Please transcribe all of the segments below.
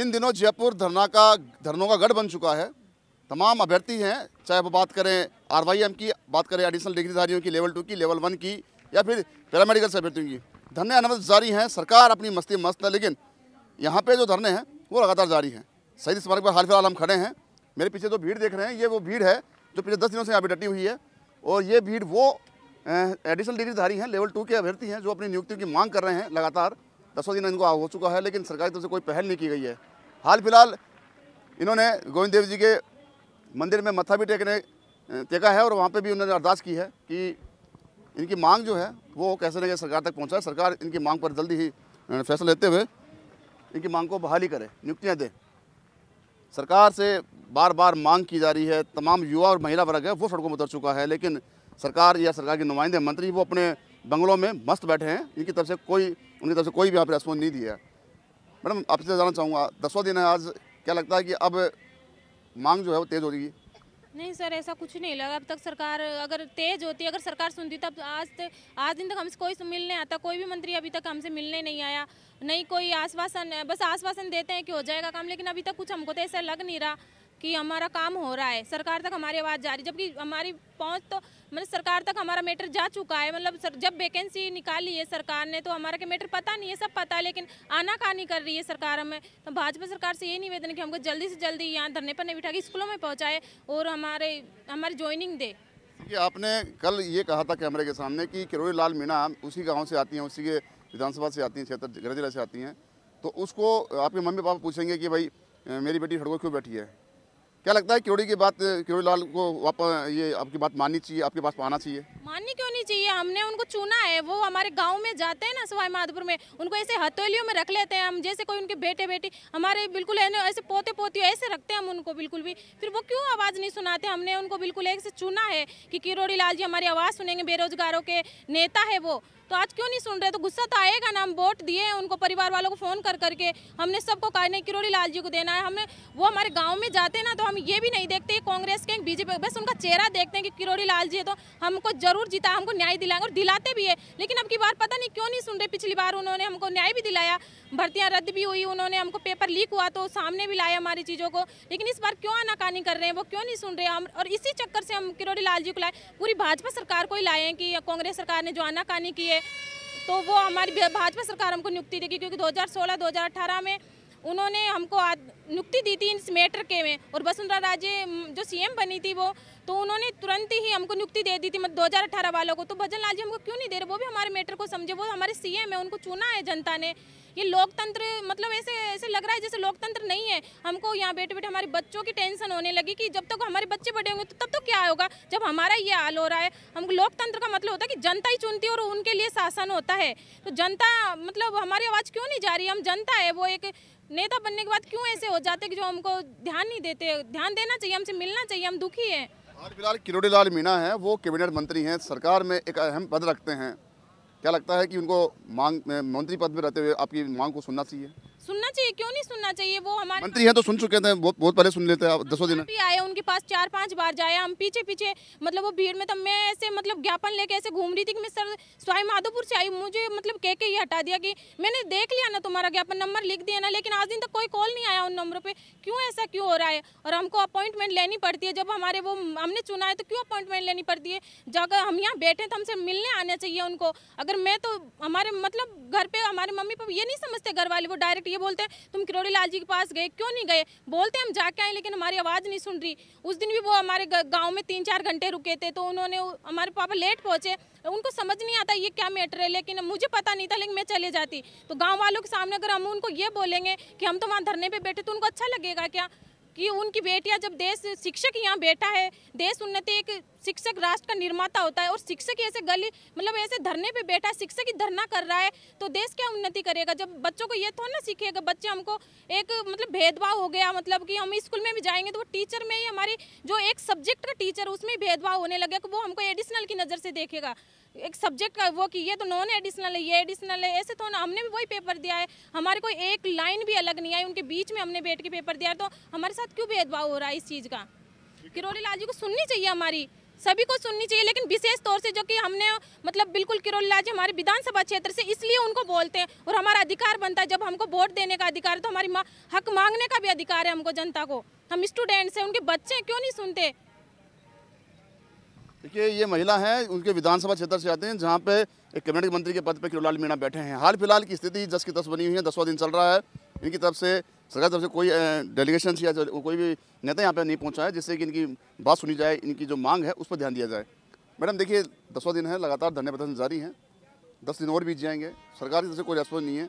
इन दिनों जयपुर धरना का धरनों का गढ़ बन चुका है तमाम अभ्यर्थी हैं चाहे वो बात करें आर की बात करें एडिशनल डिग्रीधारियों की लेवल टू की लेवल वन की या फिर पैरामेडिकल से अभ्यर्थियों की धरने अनवत जारी हैं सरकार अपनी मस्ती मस्त है लेकिन यहाँ पे जो धरने हैं वो लगातार जारी हैं शहीद स्मारक पर हाल फिलहाल हम खड़े हैं मेरे पीछे जो भीड़ देख रहे हैं ये वो भीड़ है जो पिछले दस दिनों से यहाँ पर डटी हुई है और ये भीड़ वो एडिशनल डिग्रीधारी हैं लेवल टू के अभ्यर्थी हैं जो अपनी नियुक्तियों की मांग कर रहे हैं लगातार दसों दिन इनको हो चुका है लेकिन सरकार की तरफ से कोई पहल नहीं की गई है हाल फिलहाल इन्होंने गोविंद देव जी के मंदिर में मत्था भी टेकने टेका है और वहाँ पर भी उन्होंने अरदास की है कि इनकी मांग जो है वो कैसे न कैसे सरकार तक पहुँचाए सरकार इनकी मांग पर जल्दी ही फैसला लेते हुए इनकी मांग को बहाली करे नियुक्तियाँ दे सरकार से बार बार मांग की जा रही है तमाम युवा और महिला वर्ग है वो सड़कों में उतर चुका है लेकिन सरकार या सरकार के नुमाइंदे मंत्री वो अपने बंगलों में मस्त बैठे हैं इनकी तरफ से कोई उनकी तरफ से कोई भी यहाँ पर रेस्पॉन्स नहीं दिया है मैडम आपसे जानना चाहूँगा दसवा दिन है आज क्या लगता है कि अब मांग जो है वो तेज़ हो रही नहीं सर ऐसा कुछ नहीं लगा अब तक सरकार अगर तेज होती अगर सरकार सुनती तब आज तक आज दिन तक हमसे कोई मिलने आता कोई भी मंत्री अभी तक हमसे मिलने नहीं आया नहीं कोई आश्वासन बस आश्वासन देते हैं कि हो जाएगा काम लेकिन अभी तक कुछ हमको तो ऐसा लग नहीं रहा कि हमारा काम हो रहा है सरकार तक हमारी आवाज़ जा रही जबकि हमारी पहुंच तो मतलब सरकार तक हमारा मैटर जा चुका है मतलब जब वैकेंसी निकाली है सरकार ने तो हमारा के मैटर पता नहीं है सब पता है लेकिन आना नहीं कर रही है सरकार हमें तो भाजपा सरकार से ये निवेदन कि हमको जल्दी से जल्दी यहाँ धरने पर नहीं बिठा के स्कूलों में पहुँचाए और हमारे हमारी ज्वाइनिंग दे कि आपने कल ये कहा था कैमरे के सामने कि किरोड़ी लाल मीणा उसी गाँव से आती हैं उसी के विधानसभा से आती हैं क्षेत्र गृह जिला से आती हैं तो उसको आपके मम्मी पापा पूछेंगे कि भाई मेरी बेटी सड़कों क्यों बैठी है क्या लगता है क्योड़ी की बात क्योड़ी लाल को वापस ये आपकी बात माननी चाहिए आपके पास आना चाहिए माननी क्यों नहीं चाहिए हमने उनको चुना है वो हमारे गांव में जाते हैं ना सवाई माधोपुर में उनको ऐसे हथेलियों में रख लेते हैं हम जैसे कोई उनके बेटे बेटी हमारे बिल्कुल ऐसे पोते पोती ऐसे रखते हैं हम उनको बिल्कुल भी फिर वो क्यों आवाज़ नहीं सुनाते हमने उनको बिल्कुल एक से चुना है कि किरोड़ी लाल जी हमारी आवाज़ सुनेंगे बेरोजगारों के नेता है वो तो आज क्यों नहीं सुन रहे तो गुस्सा तो आएगा ना हम वोट दिए हैं उनको परिवार वालों को फ़ोन कर करके हमने सबको कहा नहीं किरोड़ी लाल जी को देना है हमने वो हमारे गाँव में जाते हैं ना तो हम ये भी नहीं देखते कांग्रेस के बीजेपी बस उनका चेहरा देखते हैं कि किरोड़ी लाल जी है तो हमको जरूर जीता हमको न्याय दिलाएंगे और दिलाते भी है लेकिन अब की बार पता नहीं क्यों नहीं सुन रहे पिछली बार उन्होंने हमको न्याय भी दिलाया भर्तियाँ रद्द भी हुई उन्होंने हमको पेपर लीक हुआ तो सामने भी लाया हमारी चीज़ों को लेकिन इस बार क्यों आनाकानी कर रहे हैं वो क्यों नहीं सुन रहे हम और इसी चक्कर से हम किरोड़ी लाल जी को लाए पूरी भाजपा सरकार को ही लाए हैं कि कांग्रेस सरकार ने जो आनाकानी की है तो वो हमारी भाजपा सरकार हमको नियुक्ति देगी क्योंकि दो हज़ार में उन्होंने हमको नियुक्ति दी थी इस मैटर के में और वसुंधरा राजे जो सीएम बनी थी वो तो उन्होंने तुरंत ही हमको नियुक्ति दे दी थी मतलब अठारह वालों को तो भजन लाल जी हमको क्यों नहीं दे रहे वो भी हमारे मैटर को समझे वो हमारे सीएम है उनको चुना है जनता ने ये लोकतंत्र मतलब ऐसे ऐसे लग रहा है जैसे लोकतंत्र नहीं है हमको यहाँ बैठे बैठे हमारे बच्चों की टेंशन होने लगी कि जब तक तो हमारे बच्चे बड़े होंगे तो तब तक तो क्या होगा जब हमारा ये हाल हो रहा है हम लोकतंत्र का मतलब होता है कि जनता ही चुनती है और उनके लिए शासन होता है तो जनता मतलब हमारी आवाज़ क्यों नहीं जा रही हम जनता है वो एक नेता बनने के बाद क्यों ऐसे हो जाते कि जो हमको ध्यान नहीं देते ध्यान देना चाहिए हमसे मिलना चाहिए हम दुखी हैं और फिलहाल किरोड़ी लाल मीणा है वो कैबिनेट मंत्री हैं सरकार में एक अहम पद रखते हैं क्या लगता है कि उनको मांग मंत्री पद में रहते हुए आपकी मांग को सुनना चाहिए सुनना चाहिए क्यों नहीं सुनना चाहिए वो हमारे मंत्री हैं तो सुन चुके थे बहुत बहुत पहले सुन लेते हैं दसों दिन भी आए उनके पास चार पांच बार जाए हम पीछे पीछे मतलब वो भीड़ में तब तो मैं ऐसे मतलब ज्ञापन लेके ऐसे घूम रही थी कि मैं सर स्वाई माधोपुर से आई मुझे मतलब कह के ही हटा दिया कि मैंने देख लिया ना तुम्हारा ज्ञापन नंबर लिख दिया ना लेकिन आज दिन तक कोई कॉल नहीं आया उन नंबरों पर क्यों ऐसा क्यों हो रहा है और हमको अपॉइंटमेंट लेनी पड़ती है जब हमारे वो हमने चुना है तो क्यों अपॉइंटमेंट लेनी पड़ती है जब हम यहाँ बैठे तो हमसे मिलने आना चाहिए उनको अगर मैं तो हमारे मतलब घर पर हमारे मम्मी पापा ये नहीं समझते घर वाले वो डायरेक्ट ये बोलते हैं तुम किरोड़ी लाल जी के पास गए क्यों नहीं गए बोलते हम जाके आए लेकिन हमारी आवाज़ नहीं सुन रही उस दिन भी वो हमारे गाँव में तीन चार घंटे रुके थे तो उन्होंने हमारे पापा लेट पहुँचे उनको समझ नहीं आता ये क्या मैटर है लेकिन मुझे पता नहीं था लेकिन मैं चले जाती तो गाँव वालों के सामने अगर हम उनको ये बोलेंगे कि हम तो वहाँ धरने पर बैठे तो उनको अच्छा लगेगा क्या कि उनकी बेटियां जब देश शिक्षक यहाँ बैठा है देश उन्नति एक शिक्षक राष्ट्र का निर्माता होता है और शिक्षक ऐसे गली मतलब ऐसे धरने पे बैठा है शिक्षक ही धरना कर रहा है तो देश क्या उन्नति करेगा जब बच्चों को ये थोड़ा ना सीखेगा बच्चे हमको एक मतलब भेदभाव हो गया मतलब कि हम स्कूल में भी जाएंगे तो वो टीचर में ही हमारी जो एक सब्जेक्ट का टीचर उसमें भेदभाव होने लगेगा वो हमको एडिशनल की नज़र से देखेगा एक सब्जेक्ट का वो किए तो नॉन एडिशनल है ये एडिशनल है ऐसे तो ना हमने भी वही पेपर दिया है हमारे कोई एक लाइन भी अलग नहीं आई उनके बीच में हमने बैठ के पेपर दिया तो हमारे साथ क्यों भेदभाव हो रहा है इस चीज़ का किरोली लाल जी को सुननी चाहिए हमारी सभी को सुननी चाहिए लेकिन विशेष तौर से जो कि हमने मतलब बिल्कुल किरोली लाल जी हमारे विधानसभा क्षेत्र से इसलिए उनको बोलते हैं और हमारा अधिकार बनता है जब हमको वोट देने का अधिकार है तो हमारी हक मांगने का भी अधिकार है हमको जनता को हम स्टूडेंट्स हैं उनके बच्चे क्यों नहीं सुनते देखिए ये महिला हैं उनके विधानसभा क्षेत्र से आते हैं जहाँ पे एक कैबिनेट मंत्री के पद पर किरोलाल मीणा बैठे हैं हाल फिलहाल की स्थिति जस की तस बनी हुई है दसवा दिन चल रहा है इनकी तरफ से सरकार तरफ से कोई डेलीगेशन या कोई भी नेता यहाँ पर नहीं पहुँचा है जिससे कि इनकी बात सुनी जाए इनकी जो मांग है उस पर ध्यान दिया जाए मैडम देखिए दसवा दिन है लगातार धरने प्रदर्शन जारी हैं दस दिन और बीत जाएंगे सरकार की तरफ से कोई रेस्पॉन्स नहीं है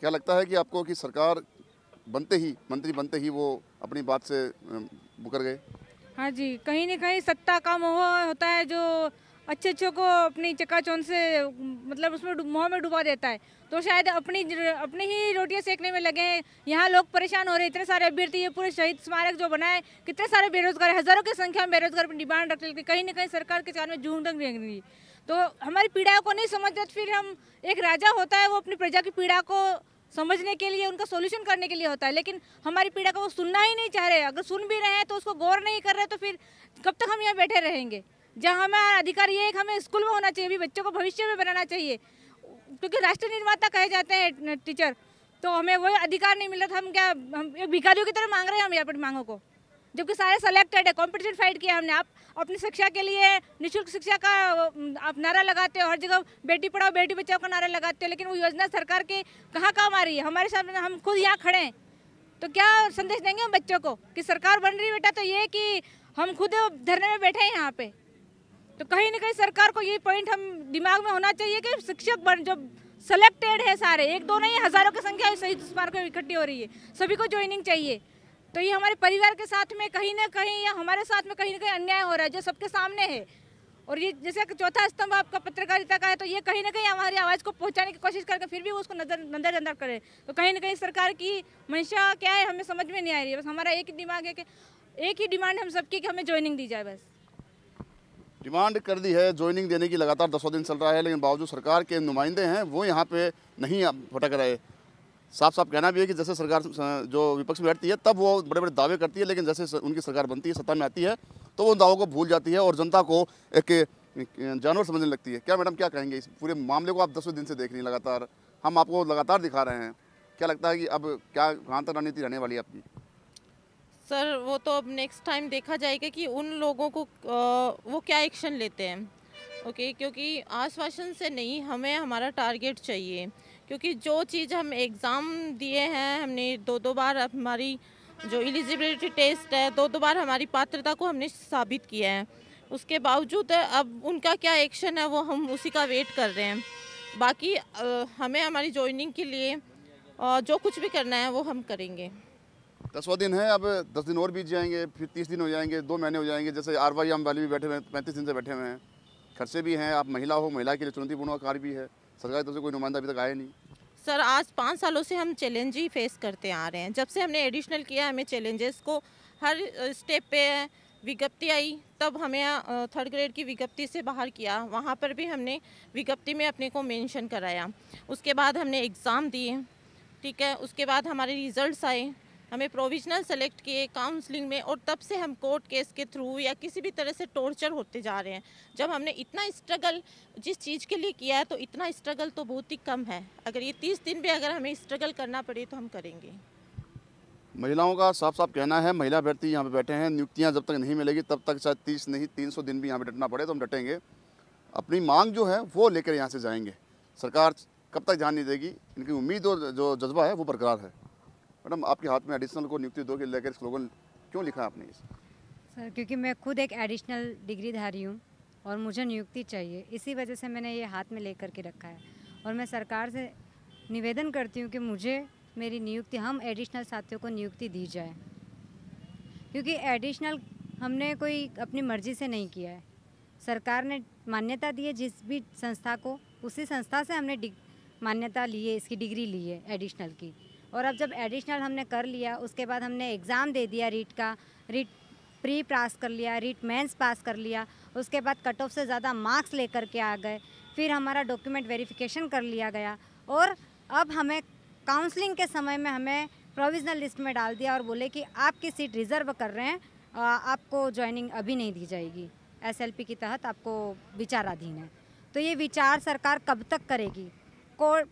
क्या लगता है कि आपको कि सरकार बनते ही मंत्री बनते ही वो अपनी बात से बुकर गए हाँ जी कहीं ना कहीं सत्ता का मोह होता है जो अच्छे अच्छों को अपनी चकाचौन से मतलब उसमें मोह में डुबा देता है तो शायद अपनी अपनी ही रोटियां सेकने में लगे हैं यहाँ लोग परेशान हो रहे हैं इतने सारे अभ्यर्थी ये पूरे शहीद स्मारक जो बना है कितने सारे बेरोजगार हज़ारों की संख्या में बेरोजगार डिमांड रख लेते कहीं ना कहीं सरकार के चार में झूठ रंग रही तो हमारी पीड़ा को नहीं समझते तो फिर हम एक राजा होता है वो अपनी प्रजा की पीड़ा को समझने के लिए उनका सोल्यूशन करने के लिए होता है लेकिन हमारी पीड़ा का वो सुनना ही नहीं चाह रहे अगर सुन भी रहे हैं तो उसको गौर नहीं कर रहे तो फिर कब तक हम यहाँ बैठे रहेंगे जहाँ हमारा अधिकार ये है कि हमें स्कूल में होना चाहिए अभी बच्चों को भविष्य में बनाना चाहिए क्योंकि राष्ट्र निर्माता कहे जाते हैं टीचर तो हमें वो अधिकार नहीं मिल रहा था हम क्या हम भिखारियों की तरह मांग रहे हैं हम यहाँ पर मांगों को जबकि सारे सेलेक्टेड है कॉम्पिटिशन फाइट किया हमने आप अपनी शिक्षा के लिए निःशुल्क शिक्षा का आप नारा लगाते हो हर जगह बेटी पढ़ाओ बेटी बचाओ का नारा लगाते हो लेकिन वो योजना सरकार के कहाँ काम आ रही है हमारे सामने तो हम खुद यहाँ खड़े हैं तो क्या संदेश देंगे हम बच्चों को कि सरकार बन रही बेटा तो ये कि हम खुद धरने में बैठे हैं यहाँ पे तो कहीं ना कहीं सरकार को ये पॉइंट हम दिमाग में होना चाहिए कि शिक्षक बन जो सेलेक्टेड है सारे एक दो नहीं हज़ारों की संख्या शहीद स्मारक इकट्ठी हो रही है सभी को ज्वाइनिंग चाहिए तो ये हमारे परिवार के साथ में कहीं ना कहीं या हमारे साथ में कहीं ना कहीं अन्याय हो रहा है जो सबके सामने है और ये जैसे चौथा स्तंभ आपका पत्रकारिता का है तो ये कहीं ना कहीं हमारी आवाज़ को पहुंचाने की कोशिश करके फिर भी उसको नजर नज़रअंदाज करे तो कहीं ना कहीं सरकार की मंशा क्या है हमें समझ में नहीं आ रही है बस हमारा एक ही दिमाग है कि एक ही डिमांड हम सबकी कि हमें ज्वाइनिंग दी जाए बस डिमांड कर दी है ज्वाइनिंग देने की लगातार दसों दिन चल रहा है लेकिन बावजूद सरकार के नुमाइंदे हैं वो यहाँ पे नहीं भटक रहे साफ साफ कहना भी है कि जैसे सरकार जो विपक्ष में बैठती है तब वो बड़े बड़े दावे करती है लेकिन जैसे उनकी सरकार बनती है सत्ता में आती है तो वो उन दावों को भूल जाती है और जनता को एक जानवर समझने लगती है क्या मैडम क्या कहेंगे इस पूरे मामले को आप दसवें दिन से देख रही हैं लगातार हम आपको लगातार दिखा रहे हैं क्या लगता है कि अब क्या कहाँ तक रणनीति रहने वाली है आपकी सर वो तो अब नेक्स्ट टाइम देखा जाएगा कि उन लोगों को वो क्या एक्शन लेते हैं ओके क्योंकि आश्वासन से नहीं हमें हमारा टारगेट चाहिए क्योंकि जो चीज़ हम एग्ज़ाम दिए हैं हमने दो दो बार हमारी जो एलिजिबिलिटी टेस्ट है दो दो बार हमारी पात्रता को हमने साबित किया है उसके बावजूद अब उनका क्या एक्शन है वो हम उसी का वेट कर रहे हैं बाकी हमें हमारी ज्वाइनिंग के लिए जो कुछ भी करना है वो हम करेंगे दसवा दिन है अब दस दिन और बीत जाएंगे फिर तीस दिन हो जाएंगे दो महीने हो जाएंगे जैसे आर वाई हम वाले भी बैठे हुए हैं पैंतीस दिन से बैठे हुए हैं खर्चे भी हैं आप महिला हो महिला के लिए चुनौतीपूर्ण कार्य भी है सरकार तरफ से कोई नुमाइंदा अभी तक आया नहीं सर आज पाँच सालों से हम चैलेंज ही फेस करते आ रहे हैं जब से हमने एडिशनल किया हमें चैलेंजेस को हर स्टेप पे विज्ञप्ति आई तब हमें थर्ड ग्रेड की विज्ञप्ति से बाहर किया वहाँ पर भी हमने विज्ञप्ति में अपने को मेंशन कराया उसके बाद हमने एग्ज़ाम दिए ठीक है उसके बाद हमारे रिजल्ट्स आए हमें प्रोविजनल सेलेक्ट किए काउंसलिंग में और तब से हम कोर्ट केस के थ्रू या किसी भी तरह से टॉर्चर होते जा रहे हैं जब हमने इतना स्ट्रगल जिस चीज़ के लिए किया है तो इतना स्ट्रगल तो बहुत ही कम है अगर ये तीस दिन भी अगर हमें स्ट्रगल करना पड़े तो हम करेंगे महिलाओं का साफ साफ कहना है महिला अभ्यर्थी यहाँ पर बैठे हैं नियुक्तियाँ जब तक नहीं मिलेगी तब तक शायद तीस नहीं तीन सौ दिन भी यहाँ पर डटना पड़े तो हम डटेंगे अपनी मांग जो है वो लेकर यहाँ से जाएंगे सरकार कब तक ध्यान नहीं देगी इनकी उम्मीद और जो जज्बा है वो बरकरार है मैडम आपके हाथ में एडिशनल को नियुक्ति दो के लेकर स्लोगन क्यों लिखा आपने इस सर क्योंकि मैं खुद एक एडिशनल डिग्रीधारी हूँ और मुझे नियुक्ति चाहिए इसी वजह से मैंने ये हाथ में लेकर के रखा है और मैं सरकार से निवेदन करती हूँ कि मुझे मेरी नियुक्ति हम एडिशनल साथियों को नियुक्ति दी जाए क्योंकि एडिशनल हमने कोई अपनी मर्जी से नहीं किया है सरकार ने मान्यता दी है जिस भी संस्था को उसी संस्था से हमने मान्यता ली है इसकी डिग्री ली है एडिशनल की और अब जब एडिशनल हमने कर लिया उसके बाद हमने एग्ज़ाम दे दिया रीट का रीट प्री पास कर लिया रीट मेंस पास कर लिया उसके बाद कट ऑफ से ज़्यादा मार्क्स लेकर के आ गए फिर हमारा डॉक्यूमेंट वेरिफिकेशन कर लिया गया और अब हमें काउंसलिंग के समय में हमें प्रोविजनल लिस्ट में डाल दिया और बोले कि आपकी सीट रिज़र्व कर रहे हैं आपको ज्वाइनिंग अभी नहीं दी जाएगी एसएलपी के तहत आपको विचाराधीन है तो ये विचार सरकार कब तक करेगी कोर्ट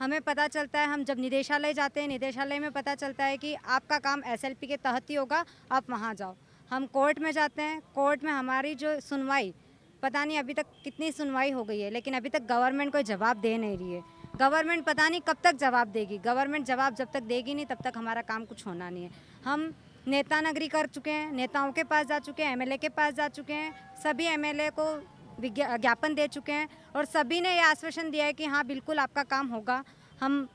हमें पता चलता है हम जब निदेशालय जाते हैं निदेशालय में पता चलता है कि आपका काम एसएलपी के तहत ही होगा आप वहाँ जाओ हम कोर्ट में जाते हैं कोर्ट में हमारी जो सुनवाई पता नहीं अभी तक कितनी सुनवाई हो गई है लेकिन अभी तक गवर्नमेंट कोई जवाब दे नहीं रही है गवर्नमेंट पता नहीं कब तक जवाब देगी गवर्नमेंट जवाब जब तक देगी नहीं तब तक हमारा काम कुछ होना नहीं है हम नेता नगरी कर चुके हैं नेताओं के पास जा चुके हैं एमएलए के पास जा चुके हैं सभी एमएलए को ज्ञापन दे चुके हैं और सभी ने यह आश्वासन दिया है कि हाँ बिल्कुल आपका काम होगा हम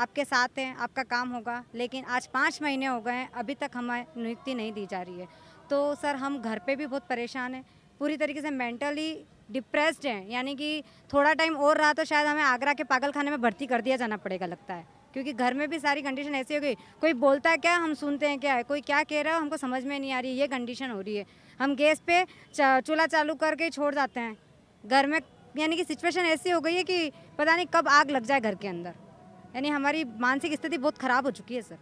आपके साथ हैं आपका काम होगा लेकिन आज पाँच महीने हो गए हैं अभी तक हमें नियुक्ति नहीं दी जा रही है तो सर हम घर पे भी बहुत परेशान हैं पूरी तरीके से मेंटली डिप्रेस्ड हैं यानी कि थोड़ा टाइम और रहा तो शायद हमें आगरा के पागलखाने में भर्ती कर दिया जाना पड़ेगा लगता है क्योंकि घर में भी सारी कंडीशन ऐसी हो गई कोई बोलता है क्या हम सुनते हैं क्या है कोई क्या कह रहा है हमको समझ में नहीं आ रही ये कंडीशन हो रही है हम गैस पे चूल्हा चालू करके छोड़ जाते हैं घर में यानी कि सिचुएशन ऐसी हो गई है कि पता नहीं कब आग लग जाए घर के अंदर यानी हमारी मानसिक स्थिति बहुत ख़राब हो चुकी है सर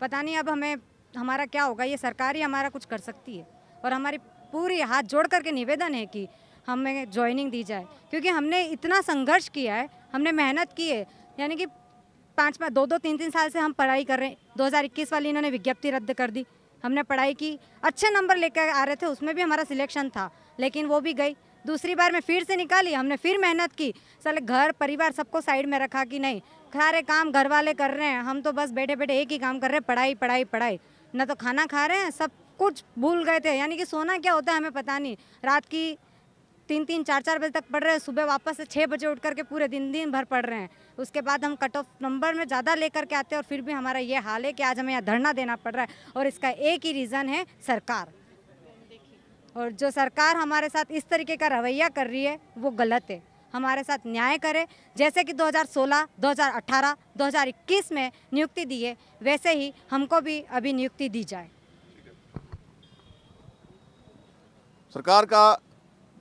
पता नहीं अब हमें हमारा क्या होगा ये सरकार ही हमारा कुछ कर सकती है और हमारी पूरी हाथ जोड़ करके निवेदन है कि हमें ज्वाइनिंग दी जाए क्योंकि हमने इतना संघर्ष किया है हमने मेहनत की है यानी कि पाँच पाँच दो दो तीन तीन साल से हम पढ़ाई कर रहे हैं 2021 वाली इन्होंने विज्ञप्ति रद्द कर दी हमने पढ़ाई की अच्छे नंबर लेकर आ रहे थे उसमें भी हमारा सिलेक्शन था लेकिन वो भी गई दूसरी बार मैं फिर से निकाली हमने फिर मेहनत की चले घर परिवार सबको साइड में रखा कि नहीं सारे काम घर वाले कर रहे हैं हम तो बस बैठे बैठे एक ही काम कर रहे हैं पढ़ाई पढ़ाई पढ़ाई ना तो खाना खा रहे हैं सब कुछ भूल गए थे यानी कि सोना क्या होता है हमें पता नहीं रात की तीन तीन चार चार बजे तक पढ़ रहे हैं सुबह वापस से छः बजे उठ करके पूरे दिन दिन भर पढ़ रहे हैं उसके बाद हम कट ऑफ नंबर में ज़्यादा लेकर के आते हैं और फिर भी हमारा ये हाल है कि आज हमें यहाँ धरना देना पड़ रहा है और इसका एक ही रीज़न है सरकार और जो सरकार हमारे साथ इस तरीके का रवैया कर रही है वो गलत है हमारे साथ न्याय करे जैसे कि 2016, 2018, 2021 में नियुक्ति दी है वैसे ही हमको भी अभी नियुक्ति दी जाए सरकार का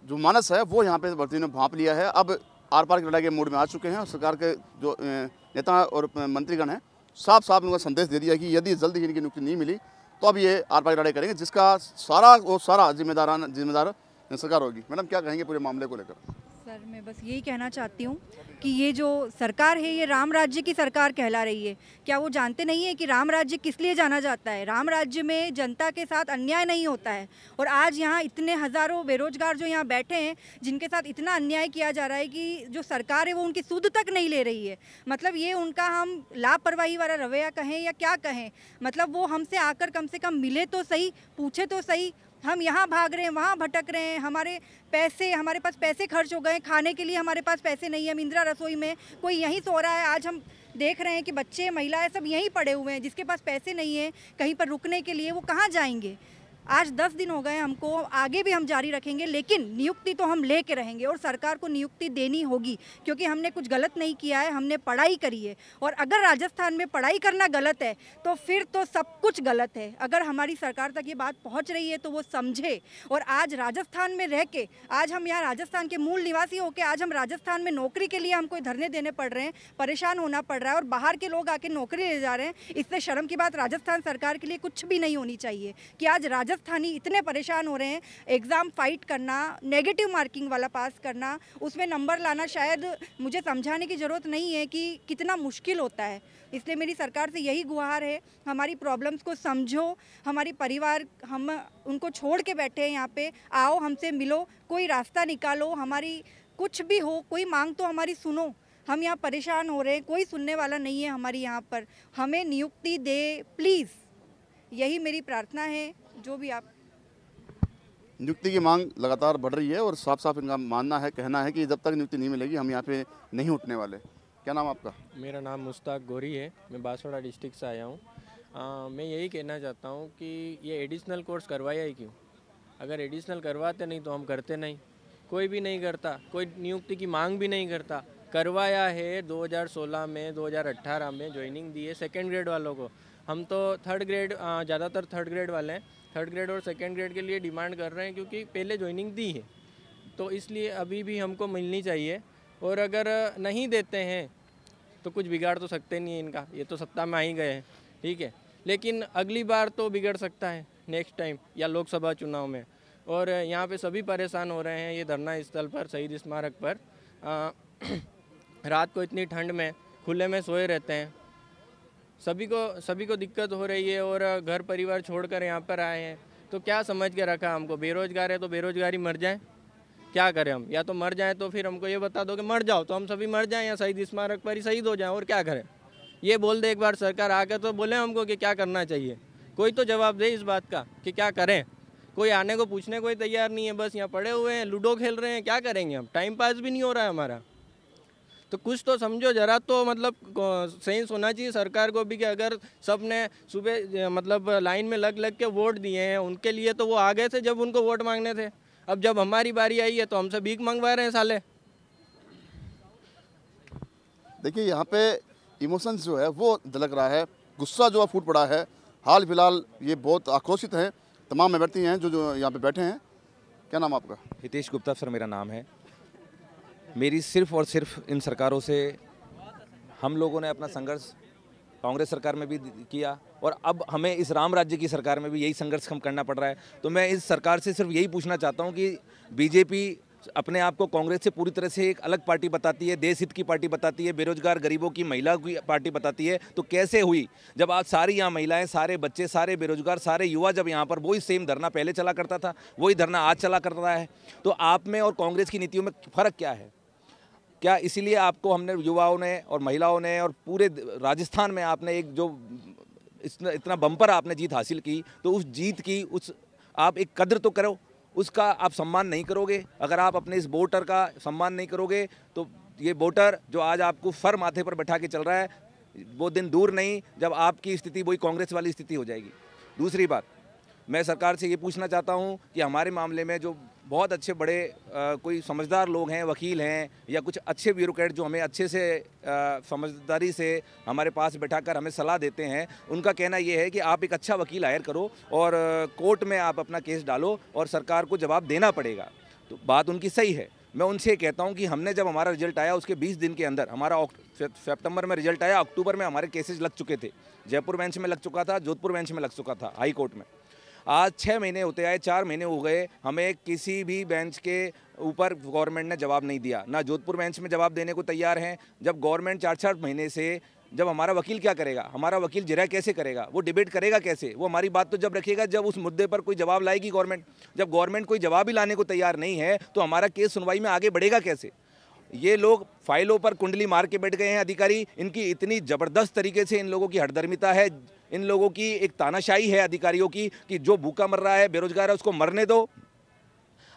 जो मानस है वो यहाँ पे भर्ती ने भाप लिया है अब आर पार की लड़ाई के मूड में आ चुके हैं और सरकार के जो नेता और मंत्रीगण हैं साफ साफ उनका संदेश दे दिया कि यदि जल्द ही इनकी नियुक्ति नहीं मिली तो अब ये आर पार की लड़ाई करेंगे जिसका सारा और सारा जिम्मेदार जिम्मेदार सरकार होगी मैडम क्या कहेंगे पूरे मामले को लेकर सर मैं बस यही कहना चाहती हूँ कि ये जो सरकार है ये राम राज्य की सरकार कहला रही है क्या वो जानते नहीं है कि राम राज्य किस लिए जाना जाता है राम राज्य में जनता के साथ अन्याय नहीं होता है और आज यहाँ इतने हज़ारों बेरोजगार जो यहाँ बैठे हैं जिनके साथ इतना अन्याय किया जा रहा है कि जो सरकार है वो उनकी सुध तक नहीं ले रही है मतलब ये उनका हम लापरवाही वाला रवैया कहें या क्या कहें मतलब वो हमसे आकर कम से कम मिले तो सही पूछे तो सही हम यहाँ भाग रहे हैं वहाँ भटक रहे हैं हमारे पैसे हमारे पास पैसे खर्च हो गए खाने के लिए हमारे पास पैसे नहीं है इंदिरा रसोई में कोई यहीं सो रहा है आज हम देख रहे हैं कि बच्चे महिलाएं सब यहीं पड़े हुए हैं जिसके पास पैसे नहीं है कहीं पर रुकने के लिए वो कहाँ जाएंगे आज दस दिन हो गए हमको आगे भी हम जारी रखेंगे लेकिन नियुक्ति तो हम ले रहेंगे और सरकार को नियुक्ति देनी होगी क्योंकि हमने कुछ गलत नहीं किया है हमने पढ़ाई करी है और अगर राजस्थान में पढ़ाई करना गलत है तो फिर तो सब कुछ गलत है अगर हमारी सरकार तक ये बात पहुँच रही है तो वो समझे और आज राजस्थान में रह के आज हम यहाँ राजस्थान के मूल निवासी होकर आज हम राजस्थान में नौकरी के लिए हमको धरने देने पड़ रहे हैं परेशान होना पड़ रहा है और बाहर के लोग आके नौकरी ले जा रहे हैं इससे शर्म की बात राजस्थान सरकार के लिए कुछ भी नहीं होनी चाहिए कि आज राजस्थान राजस्थानी इतने परेशान हो रहे हैं एग्ज़ाम फाइट करना नेगेटिव मार्किंग वाला पास करना उसमें नंबर लाना शायद मुझे समझाने की ज़रूरत नहीं है कि कितना मुश्किल होता है इसलिए मेरी सरकार से यही गुहार है हमारी प्रॉब्लम्स को समझो हमारी परिवार हम उनको छोड़ के बैठे हैं यहाँ पे आओ हमसे मिलो कोई रास्ता निकालो हमारी कुछ भी हो कोई मांग तो हमारी सुनो हम यहाँ परेशान हो रहे हैं कोई सुनने वाला नहीं है हमारी यहाँ पर हमें नियुक्ति दे प्लीज़ यही मेरी प्रार्थना है जो भी आप नियुक्ति की मांग लगातार बढ़ रही है और साफ साफ इनका मानना है कहना है कि जब तक नियुक्ति नहीं मिलेगी हम यहाँ पे नहीं उठने वाले क्या नाम आपका मेरा नाम मुश्ताक गोरी है मैं बांसवाड़ा डिस्ट्रिक्ट से आया हूँ मैं यही कहना चाहता हूँ कि ये एडिशनल कोर्स करवाया ही क्यों अगर एडिशनल करवाते नहीं तो हम करते नहीं कोई भी नहीं करता कोई नियुक्ति की मांग भी नहीं करता करवाया है 2016 में 2018 में ज्वाइनिंग दी है सेकेंड ग्रेड वालों को हम तो थर्ड ग्रेड ज़्यादातर थर्ड ग्रेड वाले हैं थर्ड ग्रेड और सेकेंड ग्रेड के लिए डिमांड कर रहे हैं क्योंकि पहले ज्वाइनिंग दी है तो इसलिए अभी भी हमको मिलनी चाहिए और अगर नहीं देते हैं तो कुछ बिगाड़ तो सकते नहीं हैं इनका ये तो सत्ता में आ ही गए हैं ठीक है लेकिन अगली बार तो बिगड़ सकता है नेक्स्ट टाइम या लोकसभा चुनाव में और यहाँ पे सभी परेशान हो रहे हैं ये धरना स्थल पर शहीद स्मारक पर आ, रात को इतनी ठंड में खुले में सोए रहते हैं सभी को सभी को दिक्कत हो रही है और घर परिवार छोड़कर यहाँ पर आए हैं तो क्या समझ के रखा हमको बेरोजगार है तो बेरोजगारी मर जाए क्या करें हम या तो मर जाए तो फिर हमको ये बता दो कि मर जाओ तो हम सभी मर जाएं या शहीद स्मारक पर ही शहीद हो जाएं और क्या करें ये बोल दे एक बार सरकार आकर तो बोले हमको कि क्या करना चाहिए कोई तो जवाब दे इस बात का कि क्या करें कोई आने को पूछने कोई तैयार नहीं है बस यहाँ पड़े हुए हैं लूडो खेल रहे हैं क्या करेंगे हम टाइम पास भी नहीं हो रहा है हमारा तो कुछ तो समझो ज़रा तो मतलब सेंस होना चाहिए सरकार को भी कि अगर सब ने सुबह मतलब लाइन में लग लग के वोट दिए हैं उनके लिए तो वो आ गए थे जब उनको वोट मांगने थे अब जब हमारी बारी आई है तो हमसे भीख मंगवा रहे हैं साले देखिए यहाँ पे इमोशंस जो है वो दलक रहा है गुस्सा जो है फूट पड़ा है हाल फिलहाल ये बहुत आक्रोशित हैं तमाम अभ्यर्थी हैं जो जो यहाँ पे बैठे हैं क्या नाम आपका हितेश गुप्ता सर मेरा नाम है मेरी सिर्फ और सिर्फ इन सरकारों से हम लोगों ने अपना संघर्ष कांग्रेस सरकार में भी किया और अब हमें इस राम राज्य की सरकार में भी यही संघर्ष हम करना पड़ रहा है तो मैं इस सरकार से सिर्फ यही पूछना चाहता हूँ कि बीजेपी अपने आप को कांग्रेस से पूरी तरह से एक अलग पार्टी बताती है देश हित की पार्टी बताती है बेरोजगार गरीबों की महिला की पार्टी बताती है तो कैसे हुई जब आज सारी यहाँ महिलाएं सारे बच्चे सारे बेरोजगार सारे युवा जब यहाँ पर वही सेम धरना पहले चला करता था वही धरना आज चला करता है तो आप में और कांग्रेस की नीतियों में फ़र्क क्या है क्या इसीलिए आपको हमने युवाओं ने और महिलाओं ने और पूरे राजस्थान में आपने एक जो इतना बम्पर आपने जीत हासिल की तो उस जीत की उस आप एक कदर तो करो उसका आप सम्मान नहीं करोगे अगर आप अपने इस वोटर का सम्मान नहीं करोगे तो ये वोटर जो आज आपको फर माथे पर बैठा के चल रहा है वो दिन दूर नहीं जब आपकी स्थिति वही कांग्रेस वाली स्थिति हो जाएगी दूसरी बात मैं सरकार से ये पूछना चाहता हूँ कि हमारे मामले में जो बहुत अच्छे बड़े आ, कोई समझदार लोग हैं वकील हैं या कुछ अच्छे ब्यूरोक्रेट जो हमें अच्छे से समझदारी से हमारे पास बैठाकर हमें सलाह देते हैं उनका कहना ये है कि आप एक अच्छा वकील हायर करो और कोर्ट में आप अपना केस डालो और सरकार को जवाब देना पड़ेगा तो बात उनकी सही है मैं उनसे कहता हूँ कि हमने जब हमारा रिजल्ट आया उसके बीस दिन के अंदर हमारा सेप्टेम्बर में रिजल्ट आया अक्टूबर में हमारे केसेज लग चुके थे जयपुर बेंच में लग चुका था जोधपुर बेंच में लग चुका था हाई कोर्ट में आज छः महीने होते आए चार महीने हो गए हमें किसी भी बेंच के ऊपर गवर्नमेंट ने जवाब नहीं दिया ना जोधपुर बेंच में जवाब देने को तैयार हैं जब गवर्नमेंट चार चार महीने से जब हमारा वकील क्या करेगा हमारा वकील जरा कैसे करेगा वो डिबेट करेगा कैसे वो हमारी बात तो जब रखेगा जब उस मुद्दे पर कोई जवाब लाएगी गवर्नमेंट जब गवर्नमेंट कोई जवाब ही लाने को तैयार नहीं है तो हमारा केस सुनवाई में आगे बढ़ेगा कैसे ये लोग फाइलों पर कुंडली मार के बैठ गए हैं अधिकारी इनकी इतनी ज़बरदस्त तरीके से इन लोगों की हरदर्मिता है इन लोगों की एक तानाशाही है अधिकारियों की कि जो भूखा मर रहा है बेरोजगार है उसको मरने दो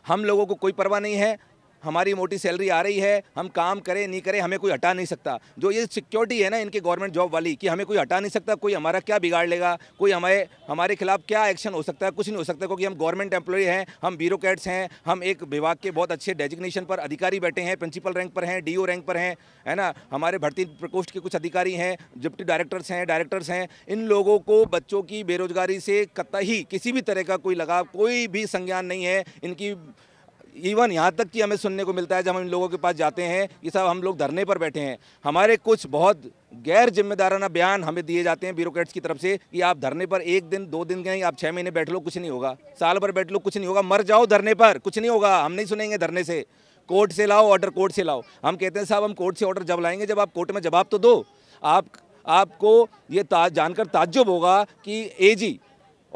हम लोगों को कोई परवाह नहीं है हमारी मोटी सैलरी आ रही है हम काम करें नहीं करें हमें कोई हटा नहीं सकता जो ये सिक्योरिटी है ना इनकी गवर्नमेंट जॉब वाली कि हमें कोई हटा नहीं सकता कोई हमारा क्या बिगाड़ लेगा कोई हमारे हमारे खिलाफ क्या एक्शन हो सकता है कुछ नहीं हो सकता क्योंकि हम गवर्नमेंट एम्प्लॉय हैं हम ब्यूरोक्रेट्स हैं हम एक विभाग के बहुत अच्छे डेजिग्नेशन पर अधिकारी बैठे हैं प्रिंसिपल रैंक पर हैं डी रैंक पर हैं है ना हमारे भर्ती प्रकोष्ठ के कुछ अधिकारी हैं डिप्टी डायरेक्टर्स हैं डायरेक्टर्स हैं इन लोगों को बच्चों की बेरोजगारी से ही किसी भी तरह का कोई लगाव कोई भी संज्ञान नहीं है इनकी इवन यहाँ तक कि हमें सुनने को मिलता है जब हम इन लोगों के पास जाते हैं कि साहब हम लोग धरने पर बैठे हैं हमारे कुछ बहुत गैर जिम्मेदाराना बयान हमें दिए जाते हैं ब्यूरोक्रेट्स की तरफ से कि आप धरने पर एक दिन दो दिन गए आप छः महीने बैठ लो कुछ नहीं होगा साल भर बैठ लो कुछ नहीं होगा मर जाओ धरने पर कुछ नहीं होगा हम नहीं सुनेंगे धरने से कोर्ट से लाओ ऑर्डर कोर्ट से लाओ हम कहते हैं साहब हम कोर्ट से ऑर्डर जब लाएंगे जब आप कोर्ट में जवाब तो दो आप आपको ये ता, जानकर ताज्जुब होगा कि एजी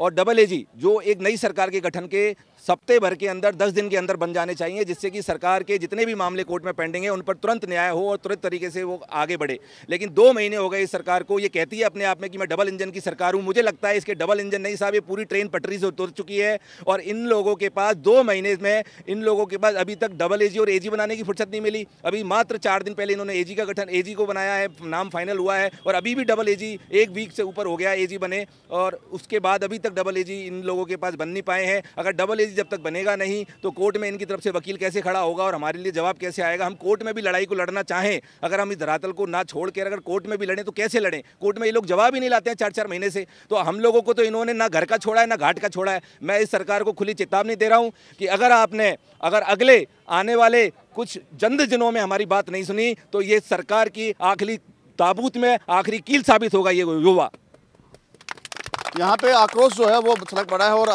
और डबल एजी जो एक नई सरकार के गठन के सप्ते भर के अंदर दस दिन के अंदर बन जाने चाहिए जिससे कि सरकार के जितने भी मामले कोर्ट में पेंडिंग है उन पर तुरंत न्याय हो और तुरंत तरीके से वो आगे बढ़े लेकिन दो महीने हो गए इस सरकार को ये कहती है अपने आप में कि मैं डबल इंजन की सरकार हूँ मुझे लगता है इसके डबल इंजन नहीं साहब ये पूरी ट्रेन पटरी से उतर चुकी है और इन लोगों के पास दो महीने में इन लोगों के पास अभी तक डबल ए और ए बनाने की फुर्सत नहीं मिली अभी मात्र चार दिन पहले इन्होंने ए का गठन ए को बनाया है नाम फाइनल हुआ है और अभी भी डबल ए एक वीक से ऊपर हो गया ए बने और उसके बाद अभी तक डबल ए इन लोगों के पास बन नहीं पाए हैं अगर डबल एजी चीज़ जब तक बनेगा नहीं तो कोर्ट में इनकी तरफ से वकील कैसे खड़ा होगा और हमारे लिए जवाब कैसे आएगा हम कोर्ट में भी लड़ाई को लड़ना चाहें अगर हम इस धरातल को ना छोड़ कर अगर कोर्ट में भी लड़ें तो कैसे लड़ें कोर्ट में ये लोग जवाब ही नहीं लाते हैं चार चार महीने से तो हम लोगों को तो इन्होंने ना घर का छोड़ा है ना घाट का छोड़ा है मैं इस सरकार को खुली चेतावनी दे रहा हूँ कि अगर आपने अगर अगले आने वाले कुछ जंद दिनों में हमारी बात नहीं सुनी तो ये सरकार की आखिरी ताबूत में आखिरी कील साबित होगा ये युवा यहाँ पे आक्रोश जो है वो सड़क पड़ा है और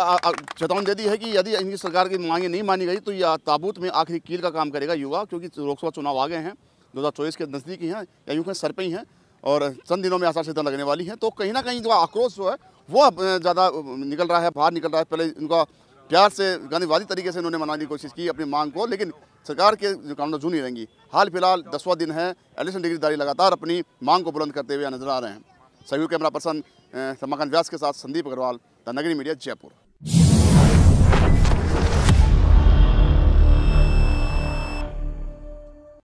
चेतावनी दे दी है कि यदि इनकी सरकार की मांगें नहीं मानी गई तो यह ताबूत में आखिरी कील का काम करेगा युवा क्योंकि लोकसभा चुनाव आ गए हैं दो हज़ार चौबीस के नज़दीक ही हैं या यूँ सर पर ही हैं और चंद दिनों में आसार संहिता लगने वाली हैं तो कहीं ना कहीं जो आक्रोश जो है वो ज़्यादा निकल रहा है बाहर निकल रहा है पहले इनका प्यार से गांधीवादी तरीके से इन्होंने मनाने की कोशिश की अपनी मांग को लेकिन सरकार के जो कानून जू नहीं रहेंगी हाल फिलहाल दसवां दिन है एलिसन डिग्रीदारी लगातार अपनी मांग को बुलंद करते हुए नजर आ रहे हैं सभी कैमरा पर्सन समाकांत व्यास के साथ संदीप अग्रवाल द नगरी मीडिया जयपुर